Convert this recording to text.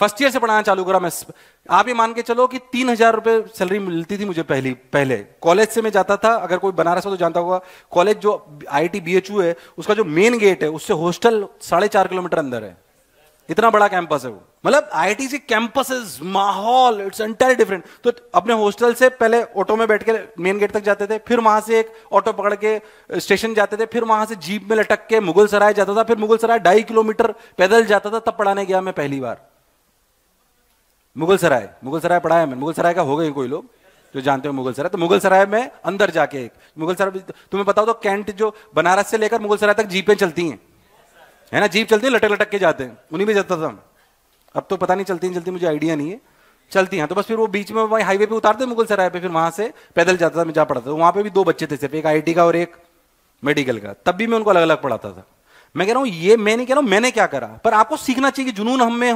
first year से पढ़ाना चालू करा मैं आप ये मान के चलो कि तीन हजार रुपये सैलरी मिलती थी मुझे पहली पहले कॉलेज से मैं जाता था अगर कोई बनारस हो तो जानता होगा कॉलेज जो I T B H U है उसका जो मेन गेट है उससे हॉस्टल साढ़े चार किलोमीटर अंदर है इतना बड़ा कैंपस है वो मतलब आई से कैंपस माहौल इट्स एंटायर डिफरेंट तो अपने हॉस्टल से पहले ऑटो में बैठ के मेन गेट तक जाते थे फिर वहां से एक ऑटो पकड़ के स्टेशन जाते थे फिर वहां से जीप में लटक के मुगल सराय जाता था फिर मुगल सराय ढाई किलोमीटर पैदल जाता था तब पढ़ाने गया मैं पहली बार मुगल सराय मुगल सराय पढ़ाया मैंने मुगल सराय का हो गए कोई लोग जो जानते हो मुगल सराय तो मुगल सराय में अंदर जाके एक मुगल सराय तुम्हें बताओ तो कैंट जो बनारस से लेकर मुगल सराय तक जीपें चलती हैं है ना जीप चलती है लटक लटक के जाते हैं उन्हीं में जाता था अब तो पता नहीं चलती चलती मुझे आइडिया नहीं है चलती हैं तो बस फिर वो बीच में वहीं हाईवे पे उतारते मुगल सराय पे फिर वहां से पैदल जाता था मैं जा पढ़ाता था वहां पे भी दो बच्चे थे सिर्फ एक आई का और एक मेडिकल का तब भी मैं उनको अलग अलग पढ़ाता था मैं कह रहा हूँ ये मैं नहीं कह रहा हूँ मैंने क्या करा पर आपको सीखना चाहिए कि जुनून हमें